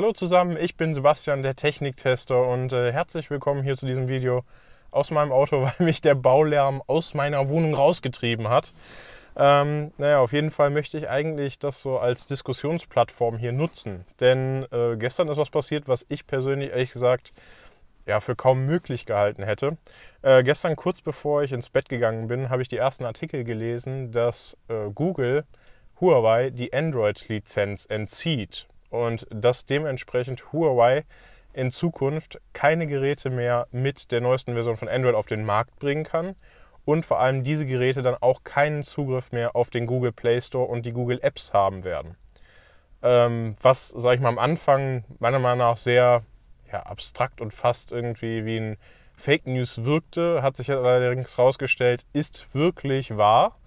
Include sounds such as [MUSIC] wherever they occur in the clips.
Hallo zusammen, ich bin Sebastian, der Techniktester und äh, herzlich willkommen hier zu diesem Video aus meinem Auto, [LAUGHS] weil mich der Baulärm aus meiner Wohnung rausgetrieben hat. Ähm, naja, auf jeden Fall möchte ich eigentlich das so als Diskussionsplattform hier nutzen, denn äh, gestern ist was passiert, was ich persönlich ehrlich gesagt ja, für kaum möglich gehalten hätte. Äh, gestern kurz bevor ich ins Bett gegangen bin, habe ich die ersten Artikel gelesen, dass äh, Google Huawei die Android-Lizenz entzieht und dass dementsprechend Huawei in Zukunft keine Geräte mehr mit der neuesten Version von Android auf den Markt bringen kann und vor allem diese Geräte dann auch keinen Zugriff mehr auf den Google Play Store und die Google Apps haben werden. Ähm, was, sage ich mal, am Anfang meiner Meinung nach sehr ja, abstrakt und fast irgendwie wie ein Fake News wirkte, hat sich allerdings herausgestellt, ist wirklich wahr.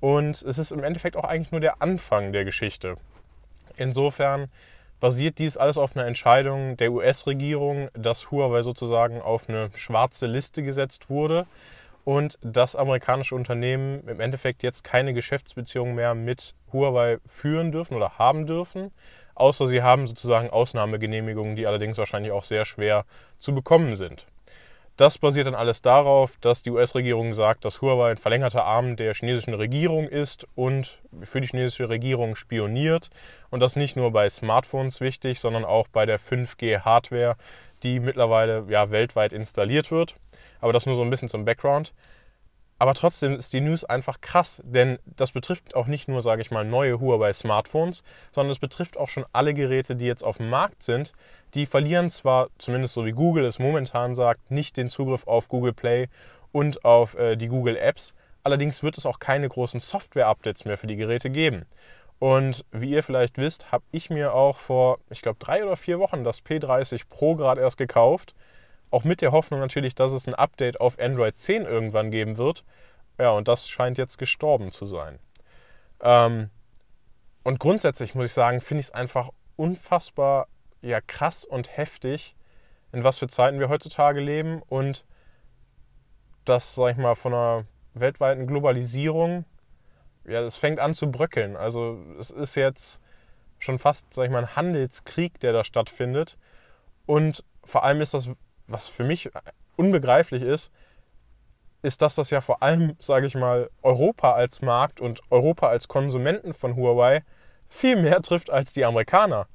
Und es ist im Endeffekt auch eigentlich nur der Anfang der Geschichte. Insofern basiert dies alles auf einer Entscheidung der US-Regierung, dass Huawei sozusagen auf eine schwarze Liste gesetzt wurde und dass amerikanische Unternehmen im Endeffekt jetzt keine Geschäftsbeziehungen mehr mit Huawei führen dürfen oder haben dürfen, außer sie haben sozusagen Ausnahmegenehmigungen, die allerdings wahrscheinlich auch sehr schwer zu bekommen sind. Das basiert dann alles darauf, dass die US-Regierung sagt, dass Huawei ein verlängerter Arm der chinesischen Regierung ist und für die chinesische Regierung spioniert. Und das nicht nur bei Smartphones wichtig, sondern auch bei der 5G-Hardware, die mittlerweile ja, weltweit installiert wird. Aber das nur so ein bisschen zum Background. Aber trotzdem ist die News einfach krass, denn das betrifft auch nicht nur, sage ich mal, neue Huawei-Smartphones, sondern es betrifft auch schon alle Geräte, die jetzt auf dem Markt sind. Die verlieren zwar, zumindest so wie Google es momentan sagt, nicht den Zugriff auf Google Play und auf äh, die Google Apps. Allerdings wird es auch keine großen Software-Updates mehr für die Geräte geben. Und wie ihr vielleicht wisst, habe ich mir auch vor, ich glaube, drei oder vier Wochen das P30 Pro gerade erst gekauft. Auch mit der Hoffnung natürlich, dass es ein Update auf Android 10 irgendwann geben wird. Ja, und das scheint jetzt gestorben zu sein. Ähm, und grundsätzlich muss ich sagen, finde ich es einfach unfassbar ja, krass und heftig, in was für Zeiten wir heutzutage leben und das, sag ich mal, von einer weltweiten Globalisierung, ja, es fängt an zu bröckeln. Also es ist jetzt schon fast, sag ich mal, ein Handelskrieg, der da stattfindet. Und vor allem ist das was für mich unbegreiflich ist, ist, dass das ja vor allem, sage ich mal, Europa als Markt und Europa als Konsumenten von Huawei viel mehr trifft als die Amerikaner.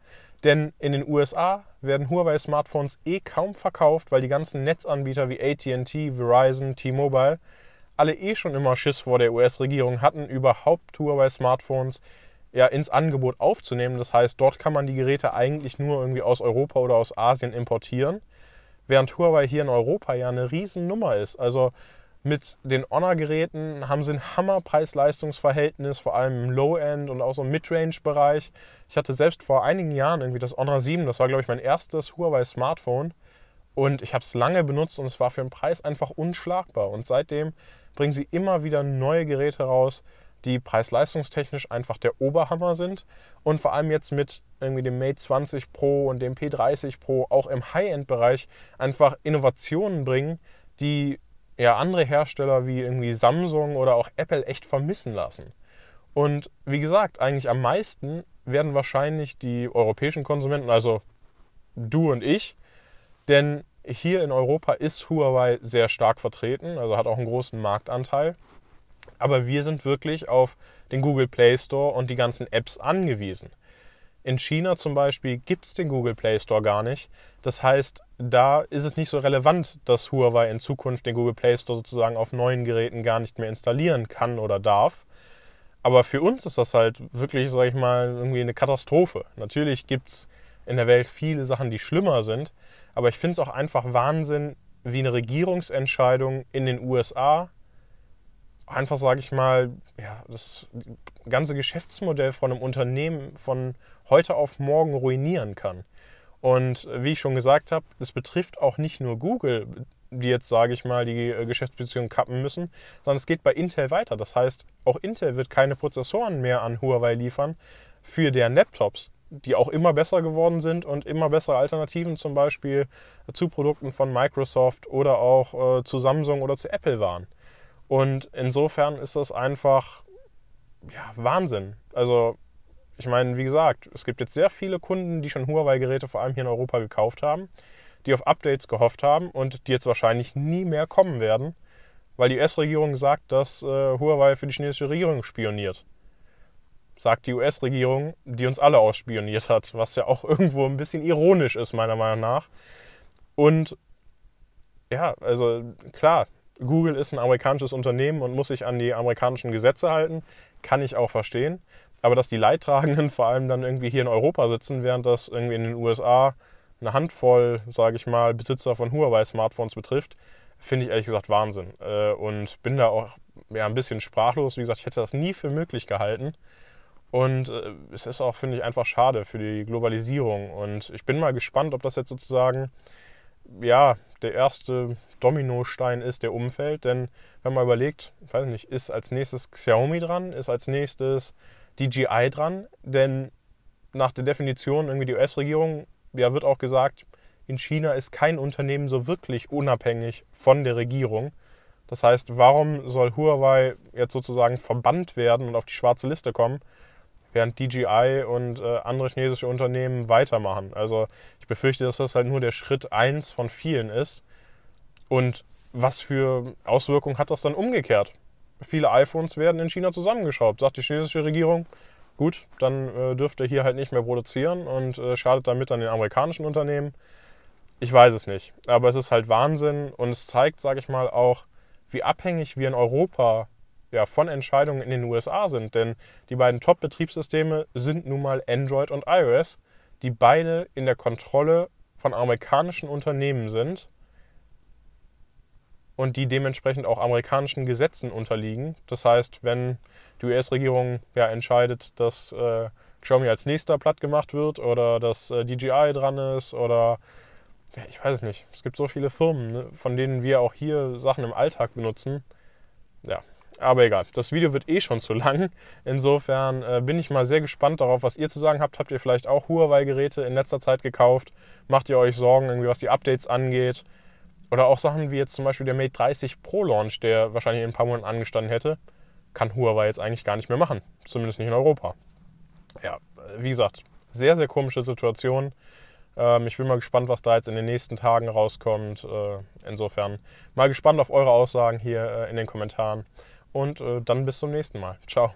Denn in den USA werden Huawei-Smartphones eh kaum verkauft, weil die ganzen Netzanbieter wie ATT, Verizon, T-Mobile alle eh schon immer Schiss vor der US-Regierung hatten, überhaupt Huawei-Smartphones ja, ins Angebot aufzunehmen. Das heißt, dort kann man die Geräte eigentlich nur irgendwie aus Europa oder aus Asien importieren. Während Huawei hier in Europa ja eine Riesennummer ist. Also mit den Honor-Geräten haben sie ein Hammer-Preis-Leistungs-Verhältnis, vor allem im Low-End und auch so im Mid-Range-Bereich. Ich hatte selbst vor einigen Jahren irgendwie das Honor 7, das war, glaube ich, mein erstes Huawei-Smartphone. Und ich habe es lange benutzt und es war für den Preis einfach unschlagbar. Und seitdem bringen sie immer wieder neue Geräte raus, die preis-leistungstechnisch einfach der Oberhammer sind und vor allem jetzt mit irgendwie dem Mate 20 Pro und dem P30 Pro auch im High-End-Bereich einfach Innovationen bringen, die ja andere Hersteller wie irgendwie Samsung oder auch Apple echt vermissen lassen. Und wie gesagt, eigentlich am meisten werden wahrscheinlich die europäischen Konsumenten, also du und ich, denn hier in Europa ist Huawei sehr stark vertreten, also hat auch einen großen Marktanteil. Aber wir sind wirklich auf den Google Play Store und die ganzen Apps angewiesen. In China zum Beispiel gibt es den Google Play Store gar nicht. Das heißt, da ist es nicht so relevant, dass Huawei in Zukunft den Google Play Store sozusagen auf neuen Geräten gar nicht mehr installieren kann oder darf. Aber für uns ist das halt wirklich, sag ich mal, irgendwie eine Katastrophe. Natürlich gibt es in der Welt viele Sachen, die schlimmer sind, aber ich finde es auch einfach Wahnsinn, wie eine Regierungsentscheidung in den USA einfach, sage ich mal, ja, das ganze Geschäftsmodell von einem Unternehmen von heute auf morgen ruinieren kann. Und wie ich schon gesagt habe, das betrifft auch nicht nur Google, die jetzt, sage ich mal, die äh, Geschäftsbeziehungen kappen müssen, sondern es geht bei Intel weiter. Das heißt, auch Intel wird keine Prozessoren mehr an Huawei liefern für deren Laptops, die auch immer besser geworden sind und immer bessere Alternativen zum Beispiel zu Produkten von Microsoft oder auch äh, zu Samsung oder zu Apple waren. Und insofern ist das einfach ja, Wahnsinn. Also ich meine, wie gesagt, es gibt jetzt sehr viele Kunden, die schon Huawei-Geräte vor allem hier in Europa gekauft haben, die auf Updates gehofft haben und die jetzt wahrscheinlich nie mehr kommen werden, weil die US-Regierung sagt, dass äh, Huawei für die chinesische Regierung spioniert. Sagt die US-Regierung, die uns alle ausspioniert hat, was ja auch [LAUGHS] irgendwo ein bisschen ironisch ist, meiner Meinung nach. Und ja, also klar, Google ist ein amerikanisches Unternehmen und muss sich an die amerikanischen Gesetze halten, kann ich auch verstehen. Aber dass die Leidtragenden [LAUGHS] vor allem dann irgendwie hier in Europa sitzen, während das irgendwie in den USA eine Handvoll, sage ich mal, Besitzer von Huawei-Smartphones betrifft, finde ich ehrlich gesagt Wahnsinn. Äh, und bin da auch ja, ein bisschen sprachlos. Wie gesagt, ich hätte das nie für möglich gehalten. Und äh, es ist auch, finde ich, einfach schade für die Globalisierung. Und ich bin mal gespannt, ob das jetzt sozusagen, ja, der erste Dominostein ist, der umfällt. Denn wenn man überlegt, weiß nicht, ist als nächstes Xiaomi dran, ist als nächstes DJI dran, denn nach der Definition irgendwie die US-Regierung, ja wird auch gesagt, in China ist kein Unternehmen so wirklich unabhängig von der Regierung. Das heißt, warum soll Huawei jetzt sozusagen verbannt werden und auf die schwarze Liste kommen, während DJI und äh, andere chinesische Unternehmen weitermachen. Also ich befürchte, dass das halt nur der Schritt 1 von vielen ist. Und was für Auswirkungen hat das dann umgekehrt? Viele iPhones werden in China zusammengeschraubt, sagt die chinesische Regierung. Gut, dann äh, dürft ihr hier halt nicht mehr produzieren und äh, schadet damit an den amerikanischen Unternehmen. Ich weiß es nicht, aber es ist halt Wahnsinn und es zeigt, sage ich mal, auch, wie abhängig wir in Europa ja, von Entscheidungen in den USA sind. Denn die beiden Top-Betriebssysteme sind nun mal Android und iOS, die beide in der Kontrolle von amerikanischen Unternehmen sind und die dementsprechend auch amerikanischen Gesetzen unterliegen. Das heißt, wenn die US-Regierung ja entscheidet, dass äh, Xiaomi als nächster platt gemacht wird oder dass äh, DJI dran ist oder ja, ich weiß es nicht. Es gibt so viele Firmen, ne, von denen wir auch hier Sachen im Alltag benutzen. Ja, aber egal, das Video wird eh schon zu lang. Insofern äh, bin ich mal sehr gespannt darauf, was ihr zu sagen habt. Habt ihr vielleicht auch Huawei-Geräte in letzter Zeit gekauft? Macht ihr euch Sorgen, irgendwie, was die Updates angeht? Oder auch Sachen wie jetzt zum Beispiel der Mate 30 Pro Launch, der wahrscheinlich in ein paar Monaten angestanden hätte, kann Huawei jetzt eigentlich gar nicht mehr machen. Zumindest nicht in Europa. Ja, äh, wie gesagt, sehr, sehr komische Situation. Ähm, ich bin mal gespannt, was da jetzt in den nächsten Tagen rauskommt. Äh, insofern mal gespannt auf eure Aussagen hier äh, in den Kommentaren und äh, dann bis zum nächsten Mal. Ciao.